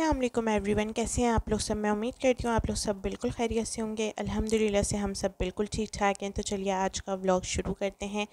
अल्लाम एवरीवन कैसे हैं आप लोग सब मैं उम्मीद करती हूँ आप लोग सब बिल्कुल खैरियत से होंगे अल्हम्दुलिल्लाह से हम सब बिल्कुल ठीक ठाक हैं तो चलिए आज का व्लॉग शुरू करते हैं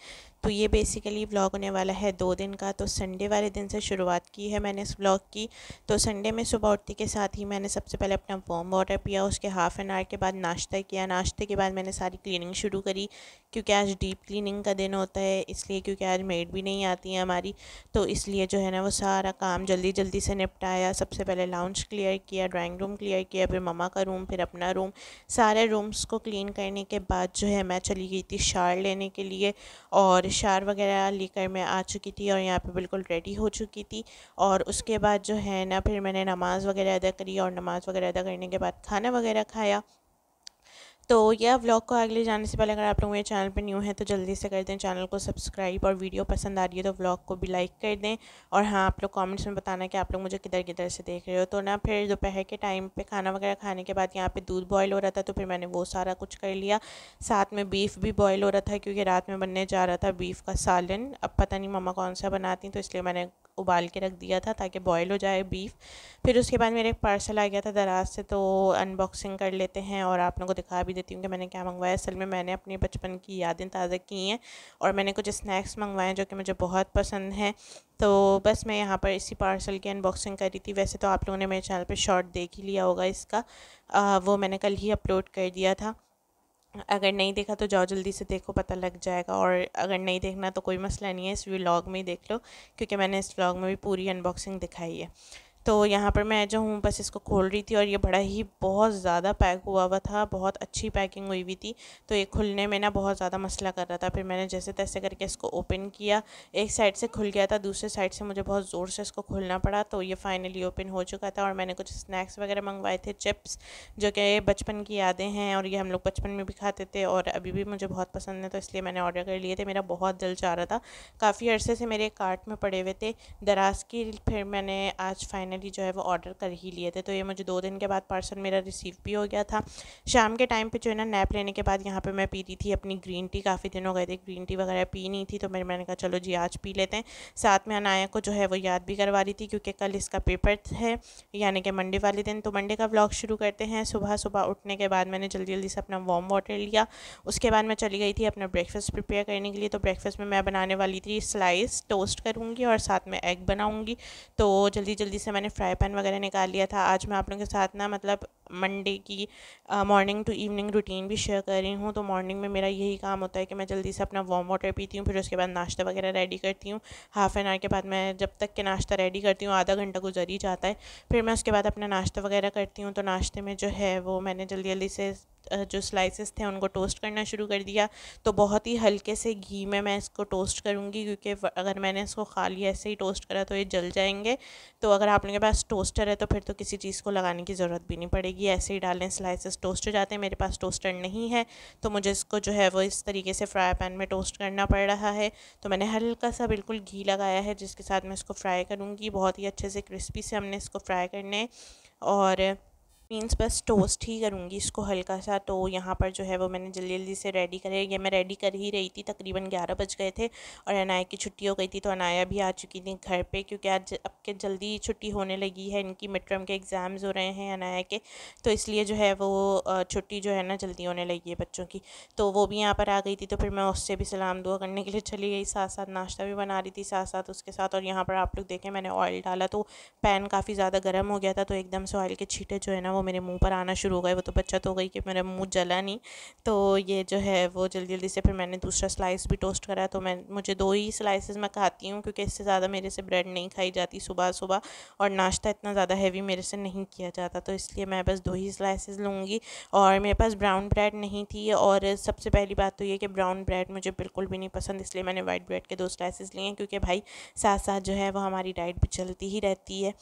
तो ये बेसिकली व्लॉग होने वाला है दो दिन का तो संडे वाले दिन से शुरुआत की है मैंने इस व्लॉग की तो संडे में सुबह उठती के साथ ही मैंने सबसे पहले अपना वॉम वाटर पिया उसके हाफ़ एन आवर के बाद नाश्ता किया नाश्ते के बाद मैंने सारी क्लिनिंग शुरू करी क्योंकि आज डीप क्लिनिंग का दिन होता है इसलिए क्योंकि आज मेड भी नहीं आती है हमारी तो इसलिए जो है ना वो सारा काम जल्दी जल्दी से निपटाया सबसे पहले लाउंज क्लियर किया ड्राइंग रूम क्लियर किया फिर ममा का रूम फिर अपना रूम सारे रूम्स को क्लीन करने के बाद जो है मैं चली गई थी शार लेने के लिए और शार वगैरह लेकर मैं आ चुकी थी और यहाँ पे बिल्कुल रेडी हो चुकी थी और उसके बाद जो है ना फिर मैंने नमाज़ वगैरह अदा करी और नमाज़ वगैरह अदा करने के बाद खाना वगैरह खाया तो यह व्लॉग को आगे जाने से पहले अगर आप लोग मेरे चैनल पर न्यू हैं तो जल्दी से कर दें चैनल को सब्सक्राइब और वीडियो पसंद आ रही है तो व्लॉग को भी लाइक कर दें और हाँ आप लोग कमेंट्स में बताना कि आप लोग मुझे किधर किधर से देख रहे हो तो ना फिर दोपहर के टाइम पे खाना वगैरह खाने के बाद यहाँ पर दूध बॉयल हो रहा था तो फिर मैंने वो सारा कुछ कर लिया साथ में बीफ भी बॉयल हो रहा था क्योंकि रात में बनने जा रहा था बीफ का सालन अब पता नहीं मम्मा कौन सा बनाती तो इसलिए मैंने उबाल के रख दिया था ताकि बॉयल हो जाए बीफ फिर उसके बाद मेरे एक पार्सल आ गया था दराज से तो अनबॉक्सिंग कर लेते हैं और आप लोगों को दिखा भी देती हूँ कि मैंने क्या मंगवाया असल में मैंने अपनी बचपन की यादें ताज़ा की हैं और मैंने कुछ स्नैक्स मंगवाए हैं जो कि मुझे बहुत पसंद हैं तो बस मैं यहाँ पर इसी पार्सल की अनबॉक्सिंग कर रही थी वैसे तो आप लोगों ने मेरे चैनल पर शॉर्ट देख ही लिया होगा इसका आ, वो मैंने कल ही अपलोड कर दिया था अगर नहीं देखा तो जाओ जल्दी से देखो पता लग जाएगा और अगर नहीं देखना तो कोई मसला नहीं है इस व्लॉग में ही देख लो क्योंकि मैंने इस व्लॉग में भी पूरी अनबॉक्सिंग दिखाई है तो यहाँ पर मैं जो हूँ बस इसको खोल रही थी और ये बड़ा ही बहुत ज़्यादा पैक हुआ हुआ था बहुत अच्छी पैकिंग हुई हुई थी तो ये खुलने में ना बहुत ज़्यादा मसला कर रहा था फिर मैंने जैसे तैसे करके इसको ओपन किया एक साइड से खुल गया था दूसरे साइड से मुझे बहुत ज़ोर से इसको खोलना पड़ा तो ये फ़ाइनली ओपन हो चुका था और मैंने कुछ स्नैक्स वगैरह मंगवाए थे चिप्स जो कि बचपन की यादें हैं और ये हम लोग बचपन में भी खाते थे और अभी भी मुझे बहुत पसंद है तो इसलिए मैंने ऑर्डर कर लिए थे मेरा बहुत दिल चाह रहा था काफ़ी अर्से से मेरे कार्ट में पड़े हुए थे दराज की फिर मैंने आज फाइनली फाइनली जो है वो ऑर्डर कर ही लिए थे तो ये मुझे दो दिन के बाद पार्सल मेरा रिसीव भी हो गया था शाम के टाइम पे जो है ना नैप लेने के बाद यहाँ पे मैं पी रही थी अपनी ग्रीन टी काफ़ी दिन हो गए थे ग्रीन टी वगैरह पी नहीं थी तो मेरे मैंने कहा चलो जी आज पी लेते हैं साथ में अनाया को जो है वो याद भी करवा रही थी क्योंकि कल इसका पेपर है यानी कि मंडे वाले दिन तो मंडे का ब्लॉग शुरू करते हैं सुबह सुबह उठने के बाद मैंने जल्दी जल्दी से अपना वार्म वाटर लिया उसके बाद मैं चली गई थी अपना ब्रेकफास्ट प्रिपेयर करने के लिए तो ब्रेकफास्ट में मैं बनाने वाली थी स्लाइस टोस्ट करूँगी और साथ में एग बनाऊँगी तो जल्दी जल्दी से मैंने मैंने फ्राई पैन वगैरह निकाल लिया था आज मैं आप लोगों के साथ ना मतलब मंडे की मॉर्निंग टू इवनिंग रूटीन भी शेयर कर रही हूँ तो मॉर्निंग में मेरा यही काम होता है कि मैं जल्दी से अपना वार्म वाटर पीती हूँ फिर उसके बाद नाश्ता वगैरह रेडी करती हूँ हाफ़ एन आवर के बाद मैं जब तक के नाश्ता रेडी करती हूँ आधा घंटा गुजर ही जाता है फिर मैं उसके बाद अपना नाश्ता वगैरह करती हूँ तो नाश्ते में जो है वो मैंने जल्दी जल्दी से uh, जो स्लाइसेस थे उनको टोस्ट करना शुरू कर दिया तो बहुत ही हल्के से घी में मैं इसको टोस्ट करूँगी क्योंकि अगर मैंने इसको खाली ऐसे ही टोस्ट करा तो ये जल जाएंगे तो अगर आप लोगों के पास टोस्टर है तो फिर तो किसी चीज़ को लगाने की ज़रूरत भी नहीं पड़ेगी जाएगी ऐसे ही डालें स्लाइसेस हो जाते हैं मेरे पास टोस्टर नहीं है तो मुझे इसको जो है वो इस तरीके से फ्राई पैन में टोस्ट करना पड़ रहा है तो मैंने हल्का सा बिल्कुल घी लगाया है जिसके साथ मैं इसको फ्राई करूँगी बहुत ही अच्छे से क्रिस्पी से हमने इसको फ्राई करने और मीन्स बस टोस्ट ही करूँगी इसको हल्का सा तो यहाँ पर जो है वो मैंने जल्दी जल्दी से रेडी करे ये मैं रेडी कर ही रही थी तकरीबन ग्यारह बज गए थे और अनाया की छुट्टी हो गई थी तो अनाया भी आ चुकी थी घर पे क्योंकि आज अब के जल्दी छुट्टी होने लगी है इनकी मिड टर्म के एग्ज़ाम्स हो रहे हैं अनाया के तो इसलिए जो है वो छुट्टी जो है ना जल्दी होने लगी है बच्चों की तो वो भी यहाँ पर आ गई थी तो फिर मैं उससे भी सलाम दुआ करने के लिए चली गई साथ साथ नाश्ता भी बना रही थी साथ साथ उसके साथ और यहाँ पर आप लोग देखें मैंने ऑयल डाला तो पैन काफ़ी ज़्यादा गर्म हो गया था तो एकदम से ऑयल के छीटे जो है ना वो मेरे मुंह पर आना शुरू हो गए वो तो बचत तो हो गई कि मेरा मुंह जला नहीं तो ये जो है वो जल्दी जल्दी से फिर मैंने दूसरा स्लाइस भी टोस्ट करा तो मैं मुझे दो ही स्लाइसेस मैं खाती हूँ क्योंकि इससे ज़्यादा मेरे से ब्रेड नहीं खाई जाती सुबह सुबह और नाश्ता इतना ज़्यादा हैवी मेरे से नहीं किया जाता तो इसलिए मैं बस दो ही स्लाइसिस लूँगी और मेरे पास ब्राउन ब्रेड नहीं थी और सबसे पहली बात तो ये कि ब्राउन ब्रेड मुझे बिल्कुल भी नहीं पसंद इसलिए मैंने वाइट ब्रेड के दो स्लाइसिस लिए हैं क्योंकि भाई साथ साथ जो है वो हमारी डाइट भी चलती ही रहती है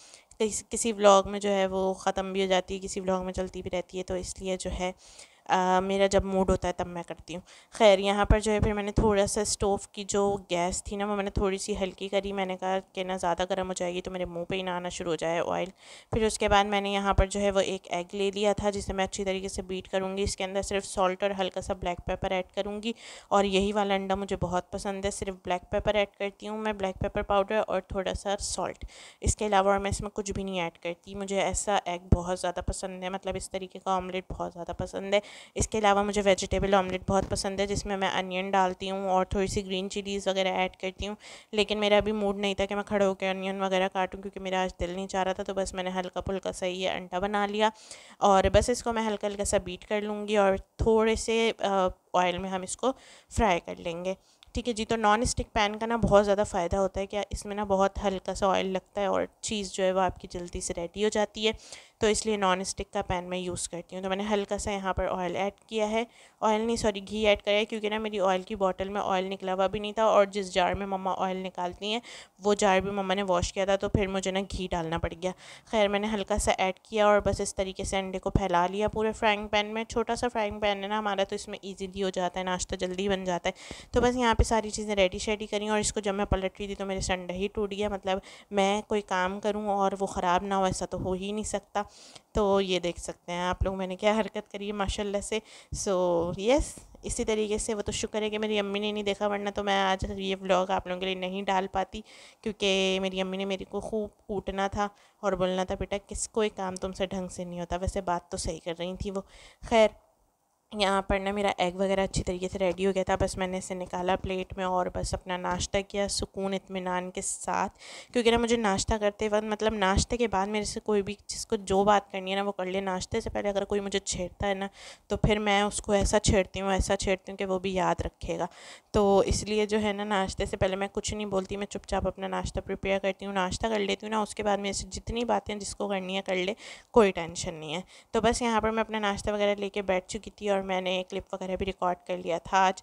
किसी किसी व्लॉग में जो है वो ख़त्म भी हो जाती है किसी व्लॉग में चलती भी रहती है तो इसलिए जो है आ, मेरा जब मूड होता है तब मैं करती हूँ खैर यहाँ पर जो है फिर मैंने थोड़ा सा स्टोव की जो गैस थी ना वो मैंने थोड़ी सी हल्की करी मैंने कहा कि ना ज़्यादा गर्म हो जाएगी तो मेरे मुंह पे ही ना आना शुरू हो जाए ऑयल फिर उसके बाद मैंने यहाँ पर जो है वो एक एग ले लिया था जिसे मैं अच्छी तरीके से बीट करूँगी इसके अंदर सिर्फ सॉल्ट और हल्का सा ब्लैक पेपर ऐड करूँगी और यही वाला अंडा मुझे बहुत पसंद है सिर्फ ब्लैक पेपर ऐड करती हूँ मैं ब्लैक पेपर पाउडर और थोड़ा सा सॉल्ट इसके अलावा मैं इसमें कुछ भी नहीं ऐड करती मुझे ऐसा एग बहुत ज़्यादा पसंद है मतलब इस तरीके का ऑमलेट बहुत ज़्यादा पसंद है इसके अलावा मुझे वेजिटेबल ऑमलेट बहुत पसंद है जिसमें मैं अनियन डालती हूँ और थोड़ी सी ग्रीन चिलीज़ वगैरह ऐड करती हूँ लेकिन मेरा अभी मूड नहीं था कि मैं खड़े होकर अनियन वगैरह काटूँ क्योंकि मेरा आज दिल नहीं चाह रहा था तो बस मैंने हल्का फुल्का सा ये अंडा बना लिया और बस इसको मैं हल्का हल्का सा बीट कर लूँगी और थोड़े से ऑयल में हम इसको फ्राई कर लेंगे ठीक है जी तो नॉन स्टिक पैन का ना बहुत ज़्यादा फ़ायदा होता है क्या इसमें ना बहुत हल्का सा ऑयल लगता है और चीज़ जो है वो आपकी जल्दी से रेडी हो जाती है तो इसलिए नॉन स्टिक का पैन मैं यूज़ करती हूँ तो मैंने हल्का सा यहाँ पर ऑयल ऐड किया है ऑयल नहीं सॉरी घी ऐड करा है क्योंकि ना मेरी ऑयल की बॉटल में ऑयल निकला हुआ भी नहीं था और जिस जार में मम्मा ऑयल निकालती हैं वो जार भी मम्मा ने वॉश किया था तो फिर मुझे ना घी डालना पड़ गया खैर मैंने हल्का सा ऐड किया और बस इस तरीके से अंडे को फैला लिया पूरे फ्राइंग पैन में छोटा सा फ्राइंग पैन है ना हमारा तो इसमें ईजीली हो जाता है नाश्ता जल्दी बन जाता है तो बस यहाँ पर सारी चीज़ें रेडी शेडी करी और इसको जब मैं पलट रही थी तो मेरे अंडा ही टूट गया मतलब मैं कोई काम करूँ और वो ख़राब ना हो ऐसा तो हो ही नहीं सकता तो ये देख सकते हैं आप लोग मैंने क्या हरकत करी है माशा से सो यस इसी तरीके से वो तो शुक्र है कि मेरी अम्मी ने नहीं देखा वरना तो मैं आज ये व्लॉग आप लोगों के लिए नहीं डाल पाती क्योंकि मेरी अम्मी ने मेरे को खूब कूटना था और बोलना था बेटा किस कोई काम तुमसे ढंग से नहीं होता वैसे बात तो सही कर रही थी वो खैर यहाँ पर ना मेरा एग वगैरह अच्छी तरीके से रेडी हो गया था बस मैंने इसे निकाला प्लेट में और बस अपना नाश्ता किया सुकून इतमान के साथ क्योंकि ना मुझे नाश्ता करते वक्त मतलब नाश्ते के बाद मेरे से कोई भी जिसको जो बात करनी है ना वो कर ले नाश्ते से पहले अगर कोई मुझे छेड़ता है ना तो फिर मैं उसको ऐसा छेड़ती हूँ ऐसा छेड़ती हूँ कि वो भी याद रखेगा तो इसलिए जो है ना नाश्ते से पहले मैं कुछ नहीं बोलती मैं चुपचाप अपना नाश्ता प्रिपेयर करती हूँ नाश्ता कर लेती हूँ ना उसके बाद मेरे से जितनी बातें जिसको करनी है कर ले कोई टेंशन नहीं है तो बस यहाँ पर मैं अपना नाश्ता वगैरह ले बैठ चुकी थी और मैंने क्लिप वगैरह भी रिकॉर्ड कर लिया था आज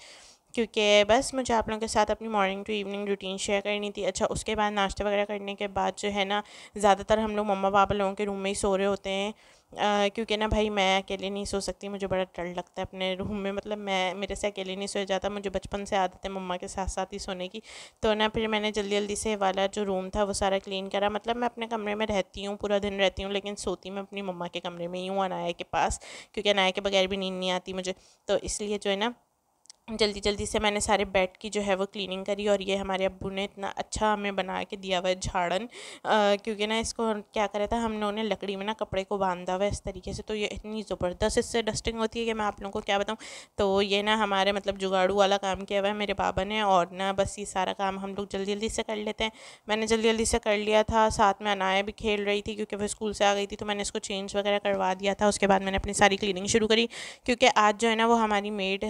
क्योंकि बस मुझे आप लोगों के साथ अपनी morning to evening routine share करनी थी अच्छा उसके बाद नाश्ता वगैरह करने के बाद जो है ना ज़्यादातर हम लोग मम्मा पापा लोगों के रूम में ही सो रहे होते हैं क्योंकि ना भाई मैं अकेले नहीं सो सकती मुझे बड़ा डर लगता है अपने रूम में मतलब मैं मेरे से अकेले नहीं सोया जाता मुझे बचपन से आदत है मम्मा के साथ साथ ही सोने की तो ना फिर मैंने जल्दी जल्दी से वाला जो रूम था वो सारा क्लीन करा मतलब मैं अपने कमरे में रहती हूँ पूरा दिन रहती हूँ लेकिन सोती मैं अपनी मम्मा के कमरे में ही हूँ अनाया के पास क्योंकि अनाया के बगैर भी नींद नहीं आती मुझे तो इसलिए जो है ना जल्दी जल्दी से मैंने सारे बेड की जो है वो क्लीनिंग करी और ये हमारे अबू ने इतना अच्छा हमें बना के दिया हुआ है झाड़न क्योंकि ना इसको क्या करे था हमने उन्हें लकड़ी में ना कपड़े को बांधा हुआ है इस तरीके से तो ये इतनी ज़बरदस्त इससे डस्टिंग होती है कि मैं आप लोगों को क्या बताऊँ तो ये ना हमारे मतलब जुगाड़ू वाला काम किया हुआ है मेरे बाबा ने और ना बस ये सारा काम हम लोग जल्दी जल्दी से कर लेते हैं मैंने जल्दी जल्दी से कर लिया था साथ में अनाया भी खेल रही थी क्योंकि वो स्कूल से आ गई थी तो मैंने इसको चेंज वगैरह करवा दिया था उसके बाद मैंने अपनी सारी क्लिनिंग शुरू करी क्योंकि आज जो है ना वो हमारी मेड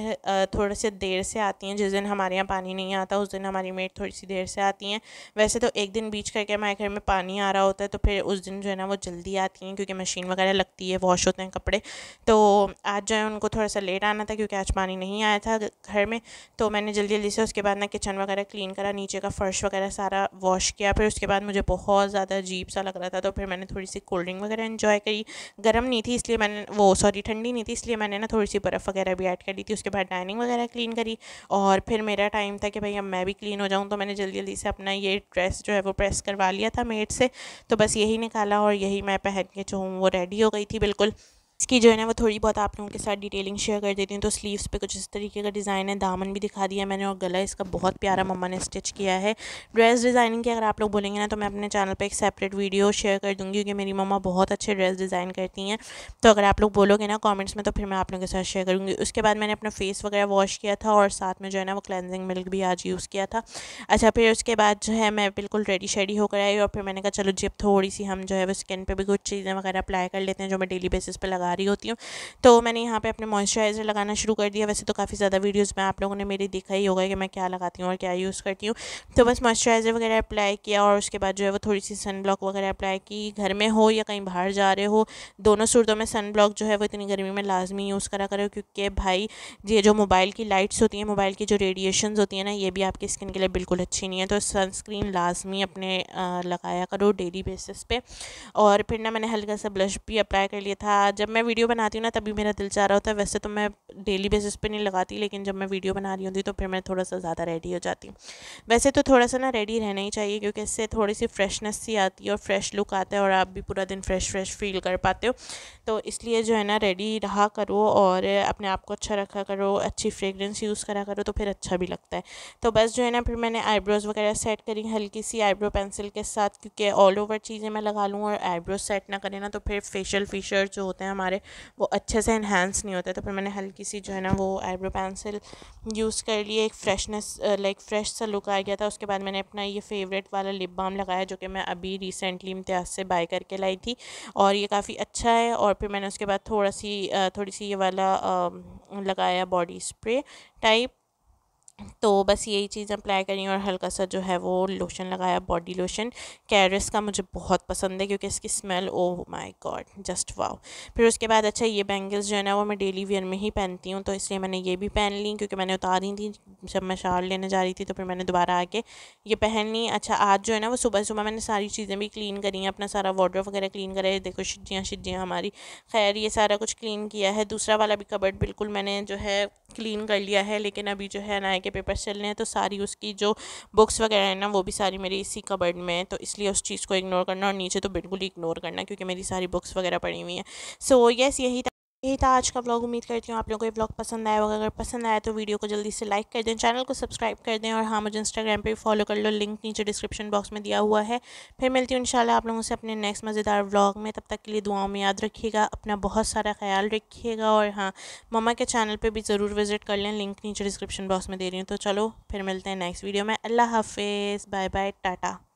थोड़े से से देर से आती हैं जिस दिन हमारे यहाँ पानी नहीं आता उस दिन हमारी मेड थोड़ी सी देर से आती हैं वैसे तो एक दिन बीच करके हमारे घर में पानी आ रहा होता है तो फिर उस दिन जो है ना वो जल्दी आती हैं क्योंकि मशीन वगैरह लगती है वॉश होते हैं कपड़े तो आज जो है उनको थोड़ा सा लेट आना था क्योंकि आज पानी नहीं आया था घर में तो मैंने जल्दी जल्दी से उसके बाद ना किचन वगैरह क्लीन करा नीचे का फ़र्श वगैरह सारा वॉश किया फिर उसके बाद मुझे बहुत ज़्यादा अजीब सा लग रहा था तो फिर मैंने थोड़ी सी कोल्ड ड्रिंक वगैरह इन्जॉय करी गर्म नहीं थी इसलिए मैंने वो सॉरी ठंडी नहीं थी इसलिए मैंने ना थोड़ी सी बर्फ़ वगैरह भी ऐड कर दी थी उसके बाद डाइनिंग वगैरह क्लीन करी और फिर मेरा टाइम था कि भाई अब मैं भी क्लीन हो जाऊँ तो मैंने जल्दी जल्दी से अपना ये ड्रेस जो है वो प्रेस करवा लिया था मेड से तो बस यही निकाला और यही मैं पहन के जो हूँ वो रेडी हो गई थी बिल्कुल इसकी जो है ना वो थोड़ी बहुत आप लोगों के साथ डिटेलिंग शेयर कर देती हूँ तो स्लीव्स पे कुछ इस तरीके का डिज़ाइन है दामन भी दिखा दिया मैंने और गला इसका बहुत प्यारा मम्मा ने स्टिच किया है ड्रेस डिज़ाइनिंग की अगर आप लोग बोलेंगे ना तो मैं अपने चैनल पर एक सेपरेट वीडियो शेयर कर दूँगी क्योंकि मेरी मम्मा बहुत अच्छे ड्रेस डिज़ाइन करती हैं तो अगर आप लोग बोलोगे ना कॉमेंट्स में तो फिर मैं आप लोगों के साथ शेयर करूँगी उसके बाद मैंने अपना फेस वगैरह वॉश किया था और साथ में जो है ना वो क्लेंजिंग मिल्क भी आज यूज़ किया था अच्छा फिर उसके बाद जो है मैं बिल्कुल रेडी शेडी होकर आई और फिर मैंने कहा चलो जी अब थोड़ी सी हम जो है वो स्किन पर भी कुछ चीज़ें वगैरह अप्लाई कर लेते हैं जो मैं डेली बेसिस पर लगा लगा रही होती हूँ तो मैंने यहाँ पे अपने मॉइस्चराइज़र लगाना शुरू कर दिया वैसे तो काफ़ी ज़्यादा वीडियोज़ में आप लोगों ने मेरी देखा ही होगा कि मैं क्या लगाती हूँ और क्या यूज़ करती हूँ तो बस मॉइस्चराइज़र वगैरह अप्लाई किया और उसके बाद जो है वो थोड़ी सी सन ब्लॉक वगैरह अप्लाई की घर में हो या कहीं बाहर जा रहे हो दोनों सूरतों में सन ब्लॉक जो है वो इतनी गर्मी में लाजमी यूज़ करा करो क्योंकि भाई ये जो मोबाइल की लाइट्स होती हैं मोबाइल की जो रेडिएशन होती हैं ना ये भी आपकी स्किन के लिए बिल्कुल अच्छी नहीं है तो सनस्क्रीन लाजमी अपने लगाया करो डेली बेसिस पे और फिर ना मैंने हल्का सा ब्लश भी अप्लाई कर लिया था जब मैं मैं वीडियो बनाती हूँ ना तभी मेरा दिल चाह रहा होता है वैसे तो मैं डेली बेसिस पे नहीं लगाती लेकिन जब मैं वीडियो बना रही होती तो फिर मैं थोड़ा सा ज़्यादा रेडी हो जाती हूँ वैसे तो थोड़ा सा ना रेडी रहना ही चाहिए क्योंकि इससे थोड़ी सी फ्रेशनेस सी आती है और फ्रेश लुक आता है और आप भी पूरा दिन फ्रेश फ्रेश फील कर पाते हो तो इसलिए जो है ना रेडी रहा करो और अपने आप को अच्छा रखा करो अच्छी फ्रेगरेंस यूज़ करा करो तो फिर अच्छा भी लगता है तो बस जो है ना फिर मैंने आईब्रोज़ वगैरह सेट करी हल्की सी आईब्रो पेंसिल के साथ क्योंकि ऑल ओवर चीज़ें मैं लगा लूँ और आईब्रोज सेट ना करें ना तो फिर फेशियल फीचर जो होते हैं हमारे हमारे वो अच्छे से इन्हेंस नहीं होते तो फिर मैंने हल्की सी जो है ना वो आईब्रो पेंसिल यूज़ कर लिए एक फ्रेशनेस लाइक फ्रेश सा लुक आ गया था उसके बाद मैंने अपना ये फेवरेट वाला लिप बाम लगाया जो कि मैं अभी रिसेंटली इम्तियाज़ से बाय करके लाई थी और ये काफ़ी अच्छा है और फिर मैंने उसके बाद थोड़ा सी थोड़ी सी ये वाला लगाया बॉडी स्प्रे टाइप तो बस यही चीज़ अप्लाई करी और हल्का सा जो है वो लोशन लगाया बॉडी लोशन कैरस का मुझे बहुत पसंद है क्योंकि इसकी smell oh my god just wow फिर उसके बाद अच्छा ये बैंगल्स जो है ना वो मैं डेली वेयर में ही पहनती हूँ तो इसलिए मैंने ये भी पहन ली क्योंकि मैंने उतारी थी जब मैं शावर लेने जा रही थी तो फिर मैंने दोबारा आके ये पहन ली अच्छा आज जो है ना वो सुबह सुबह मैंने सारी चीज़ें भी क्लीन करी हैं अपना सारा वार्ड्रोप वगैरह क्लीन करा है देखो शिज्जियाँ शिजियाँ हमारी खैर ये सारा कुछ क्लीन किया है दूसरा वाला भी कबर्ड बिल्कुल मैंने जो है क्लीन कर लिया है लेकिन अभी जो है अनाया के पेपर चल रहे हैं तो सारी उसकी जो बुक्स वगैरह है ना वो भी सारी मेरी इसी कबर्ड में है तो इसलिए उस चीज़ को इग्नोर करना और नीचे तो बिल्कुल ही इग्नोर करना क्योंकि मेरी सारी बुक्स वगैरह पड़ी हुई हैं सो येस यही यही यही था आज का ब्लॉग उम्मीद करती हूँ आप लोगों को ये ब्लॉग पसंद आया होगा अगर पसंद आया तो वीडियो को जल्दी से लाइक कर दें चैनल को सब्सक्राइब कर दें और हाँ मुझे इंस्टाग्राम पर भी फॉलो कर लो लिंक नीचे डिस्क्रिप्शन बॉक्स में दिया हुआ है फिर मिलती हूँ इंशाल्लाह आप लोगों से अपने नेक्स्ट मज़ेदार ब्लॉग में तब तक के लिए दुआओं में याद रखिएगा अपना बहुत सारा ख्याल रखिएगा और हाँ ममा के चैनल पर भी ज़रूर विजिट कर लें लिंक नीचे डिस्क्रिप्शन बॉक्स में दे रही हूँ तो चलो फिर मिलते हैं नेक्स्ट वीडियो में अल्लाह हाफिज़ बाय बाय टाटा